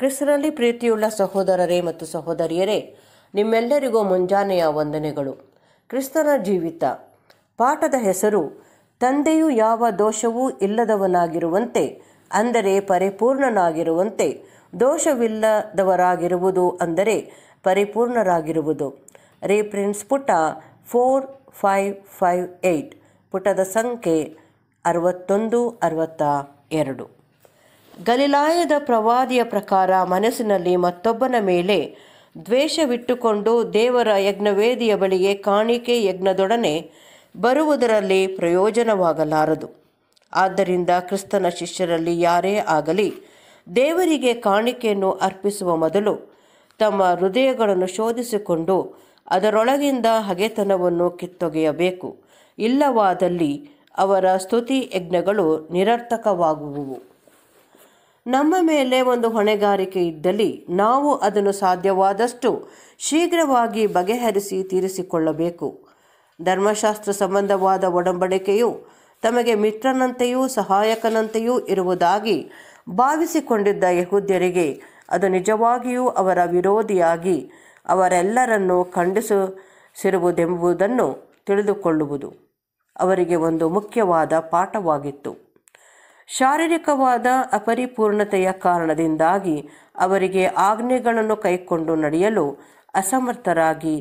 ಕ್ರಿಸ್ತನಲ್ಲಿ ಪ್ರೀತಿಯುಳ್ಳ ಸಹೋದರರೇ ಮತ್ತು ಸಹೋದರಿಯರೇ ನಿಮ್ಮೆಲ್ಲರಿಗೂ ಮುಂಜಾನೆಯ ವಂದನೆಗಳು ಕ್ರಿಸ್ತನ ಜೀವಿತ ಪಾಠದ ಹೆಸರು ತಂದೆಯು ಯಾವ ದೋಷವೂ ಇಲ್ಲದವನಾಗಿರುವಂತೆ ಅಂದರೆ ಪರಿಪೂರ್ಣನಾಗಿರುವಂತೆ ದೋಷವಿಲ್ಲದವರಾಗಿರುವುದು ಅಂದರೆ ಪರಿಪೂರ್ಣರಾಗಿರುವುದು ರೇಪ್ರಿನ್ಸ್ ಪುಟ ಫೋರ್ ಫೈವ್ ಫೈವ್ ಏಯ್ಟ್ ಪುಟದ ಸಂಖ್ಯೆ ಅರವತ್ತೊಂದು ಅರವತ್ತ ಎರಡು ಗಲಿಲಾಯದ ಪ್ರವಾದಿಯ ಪ್ರಕಾರ ಮನಸ್ಸಿನಲ್ಲಿ ಮತ್ತೊಬ್ಬನ ಮೇಲೆ ದ್ವೇಷವಿಟ್ಟುಕೊಂಡು ದೇವರ ಯಜ್ಞವೇದಿಯ ಬಳಿಗೆ ಕಾಣಿಕೆ ಯಜ್ಞದೊಡನೆ ಬರುವುದರಲ್ಲಿ ಪ್ರಯೋಜನವಾಗಲಾರದು ಆದ್ದರಿಂದ ಕ್ರಿಸ್ತನ ಶಿಷ್ಯರಲ್ಲಿ ಯಾರೇ ಆಗಲಿ ದೇವರಿಗೆ ಕಾಣಿಕೆಯನ್ನು ಅರ್ಪಿಸುವ ಮೊದಲು ತಮ್ಮ ಹೃದಯಗಳನ್ನು ಶೋಧಿಸಿಕೊಂಡು ಅದರೊಳಗಿಂದ ಹಗೆತನವನ್ನು ಕಿತ್ತೊಗೆಯಬೇಕು ಇಲ್ಲವಾದಲ್ಲಿ ಅವರ ಸ್ತುತಿ ಯಜ್ಞಗಳು ನಿರರ್ಥಕವಾಗುವುವು ನಮ್ಮ ಮೇಲೆ ಒಂದು ಹೊಣೆಗಾರಿಕೆ ಇದ್ದಲ್ಲಿ ನಾವು ಅದನ್ನು ಸಾಧ್ಯವಾದಷ್ಟು ಶೀಘ್ರವಾಗಿ ಬಗೆಹರಿಸಿ ತೀರಿಸಿಕೊಳ್ಳಬೇಕು ಧರ್ಮಶಾಸ್ತ್ರ ಸಂಬಂಧವಾದ ಒಡಂಬಡಿಕೆಯು ತಮಗೆ ಮಿತ್ರನಂತೆಯೂ ಸಹಾಯಕನಂತೆಯೂ ಇರುವುದಾಗಿ ಭಾವಿಸಿಕೊಂಡಿದ್ದ ಯಹೂದ್ಯರಿಗೆ ಅದು ನಿಜವಾಗಿಯೂ ಅವರ ವಿರೋಧಿಯಾಗಿ ಅವರೆಲ್ಲರನ್ನು ಖಂಡಿಸಿರುವುದೆಂಬುದನ್ನು ತಿಳಿದುಕೊಳ್ಳುವುದು ಅವರಿಗೆ ಒಂದು ಮುಖ್ಯವಾದ ಪಾಠವಾಗಿತ್ತು ಶಾರೀರಿಕವಾದ ಅಪರಿಪೂರ್ಣತೆಯ ಕಾರಣದಿಂದಾಗಿ ಅವರಿಗೆ ಆಜ್ಞೆಗಳನ್ನು ಕೈಕೊಂಡು ನಡೆಯಲು ಅಸಮರ್ಥರಾಗಿ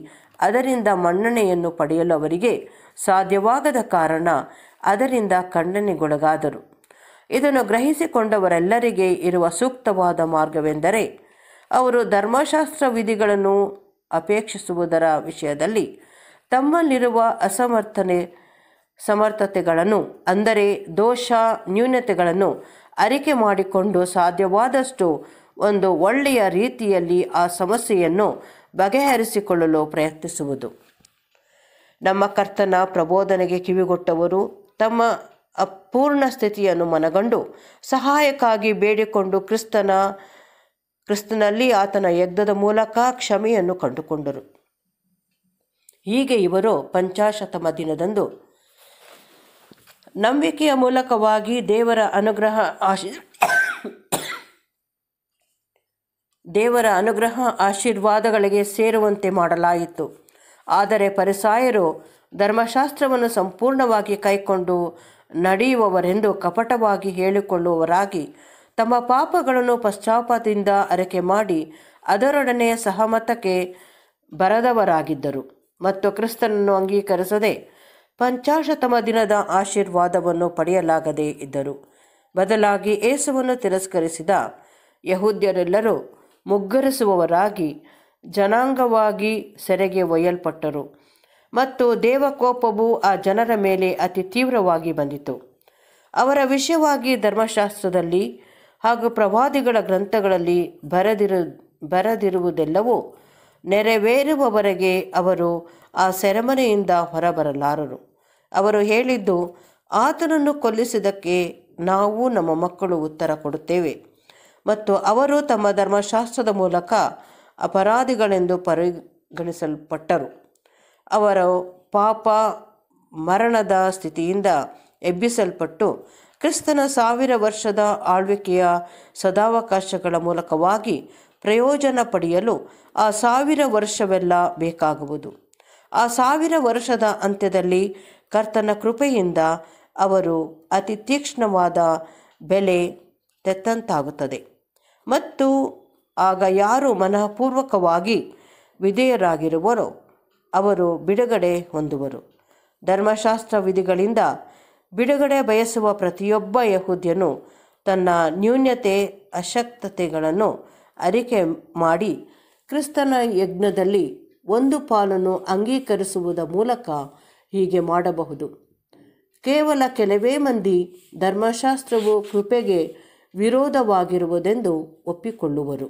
ಅದರಿಂದ ಮನ್ನಣೆಯನ್ನು ಪಡೆಯಲು ಅವರಿಗೆ ಸಾಧ್ಯವಾಗದ ಕಾರಣ ಅದರಿಂದ ಖಂಡನೆಗೊಳಗಾದರು ಇದನ್ನು ಗ್ರಹಿಸಿಕೊಂಡವರೆಲ್ಲರಿಗೆ ಇರುವ ಸೂಕ್ತವಾದ ಮಾರ್ಗವೆಂದರೆ ಅವರು ಧರ್ಮಶಾಸ್ತ್ರ ವಿಧಿಗಳನ್ನು ಅಪೇಕ್ಷಿಸುವುದರ ವಿಷಯದಲ್ಲಿ ತಮ್ಮಲ್ಲಿರುವ ಅಸಮರ್ಥನೆ ಸಮರ್ಥತೆಗಳನ್ನು ಅಂದರೆ ದೋಷ ನ್ಯೂನತೆಗಳನ್ನು ಅರಿಕೆ ಮಾಡಿಕೊಂಡು ಸಾಧ್ಯವಾದಷ್ಟು ಒಂದು ಒಳ್ಳೆಯ ರೀತಿಯಲ್ಲಿ ಆ ಸಮಸ್ಯೆಯನ್ನು ಬಗೆಹರಿಸಿಕೊಳ್ಳಲು ಪ್ರಯತ್ನಿಸುವುದು ನಮ್ಮ ಕರ್ತನ ಪ್ರಬೋಧನೆಗೆ ಕಿವಿಗೊಟ್ಟವರು ತಮ್ಮ ಅಪೂರ್ಣ ಸ್ಥಿತಿಯನ್ನು ಮನಗಂಡು ಸಹಾಯಕ್ಕಾಗಿ ಬೇಡಿಕೊಂಡು ಕ್ರಿಸ್ತನ ಕ್ರಿಸ್ತನಲ್ಲಿ ಆತನ ಯಜ್ಞದ ಮೂಲಕ ಕ್ಷಮೆಯನ್ನು ಕಂಡುಕೊಂಡರು ಹೀಗೆ ಇವರು ಪಂಚಾಶತಮ ದಿನದಂದು ನಂಬಿಕೆಯ ಮೂಲಕವಾಗಿ ದೇವರ ಅನುಗ್ರಹ ಆಶೀ ದೇವರ ಅನುಗ್ರಹ ಆಶೀರ್ವಾದಗಳಿಗೆ ಸೇರುವಂತೆ ಮಾಡಲಾಯಿತು ಆದರೆ ಪರಿಸಾಯರು ಧರ್ಮಶಾಸ್ತ್ರವನ್ನು ಸಂಪೂರ್ಣವಾಗಿ ಕೈಕೊಂಡು ನಡೆಯುವವರೆಂದು ಕಪಟವಾಗಿ ಹೇಳಿಕೊಳ್ಳುವವರಾಗಿ ತಮ್ಮ ಪಾಪಗಳನ್ನು ಪಶ್ಚಾಪದಿಂದ ಅರಕೆ ಮಾಡಿ ಅದರೊಡನೆ ಸಹಮತಕ್ಕೆ ಬರದವರಾಗಿದ್ದರು ಮತ್ತು ಕ್ರಿಸ್ತನನ್ನು ಅಂಗೀಕರಿಸದೆ ಪಂಚಾಶತಮ ದಿನದ ಆಶೀರ್ವಾದವನ್ನು ಪಡೆಯಲಾಗದೇ ಇದ್ದರು ಬದಲಾಗಿ ಏಸುವನ್ನು ತಿರಸ್ಕರಿಸಿದ ಯಹೂದ್ಯರೆಲ್ಲರೂ ಮುಗ್ಗರಿಸುವವರಾಗಿ ಜನಾಂಗವಾಗಿ ಸೆರೆಗೆ ಒಯ್ಯಲ್ಪಟ್ಟರು ಮತ್ತು ದೇವಕೋಪವು ಆ ಜನರ ಮೇಲೆ ಅತಿ ತೀವ್ರವಾಗಿ ಬಂದಿತು ಅವರ ವಿಷಯವಾಗಿ ಧರ್ಮಶಾಸ್ತ್ರದಲ್ಲಿ ಹಾಗೂ ಪ್ರವಾದಿಗಳ ಗ್ರಂಥಗಳಲ್ಲಿ ಬರೆದಿರು ಬರೆದಿರುವುದೆಲ್ಲವೂ ನೆರವೇರುವವರೆಗೆ ಅವರು ಆ ಸೆರೆಮನೆಯಿಂದ ಹೊರಬರಲಾರರು ಅವರು ಹೇಳಿದ್ದು ಆತನನ್ನು ಕೊಲ್ಲಿಸಿದ್ದಕ್ಕೆ ನಾವು ನಮ್ಮ ಮಕ್ಕಳು ಉತ್ತರ ಕೊಡುತ್ತೇವೆ ಮತ್ತು ಅವರು ತಮ್ಮ ಧರ್ಮಶಾಸ್ತ್ರದ ಮೂಲಕ ಅಪರಾಧಿಗಳೆಂದು ಪರಿಗಣಿಸಲ್ಪಟ್ಟರು ಅವರ ಪಾಪ ಮರಣದ ಸ್ಥಿತಿಯಿಂದ ಎಬ್ಬಿಸಲ್ಪಟ್ಟು ಕ್ರಿಸ್ತನ ಸಾವಿರ ವರ್ಷದ ಆಳ್ವಿಕೆಯ ಸದಾವಕಾಶಗಳ ಮೂಲಕವಾಗಿ ಪ್ರಯೋಜನ ಪಡೆಯಲು ಆ ಸಾವಿರ ವರ್ಷವೆಲ್ಲ ಬೇಕಾಗುವುದು ಆ ಸಾವಿರ ವರ್ಷದ ಅಂತ್ಯದಲ್ಲಿ ಕರ್ತನ ಕೃಪೆಯಿಂದ ಅವರು ಅತಿ ತೀಕ್ಷ್ಣವಾದ ಬೆಲೆ ತೆತ್ತಂತಾಗುತ್ತದೆ ಮತ್ತು ಆಗ ಯಾರು ಮನಃಪೂರ್ವಕವಾಗಿ ವಿಧೇಯರಾಗಿರುವರೋ ಅವರು ಬಿಡುಗಡೆ ಹೊಂದುವರು ಧರ್ಮಶಾಸ್ತ್ರ ವಿಧಿಗಳಿಂದ ಬಿಡುಗಡೆ ಬಯಸುವ ಪ್ರತಿಯೊಬ್ಬ ಯಹೂದ್ಯನು ತನ್ನ ನ್ಯೂನ್ಯತೆ ಅಶಕ್ತತೆಗಳನ್ನು ಅರಿಕೆ ಮಾಡಿ ಕ್ರಿಸ್ತನ ಯಜ್ಞದಲ್ಲಿ ಒಂದು ಪಾಲನ್ನು ಅಂಗೀಕರಿಸುವುದ ಮೂಲಕ ಹೀಗೆ ಮಾಡಬಹುದು ಕೇವಲ ಕೆಲವೇ ಮಂದಿ ಧರ್ಮಶಾಸ್ತ್ರವು ಕೃಪೆಗೆ ವಿರೋಧವಾಗಿರುವುದೆಂದು ಒಪ್ಪಿಕೊಳ್ಳುವರು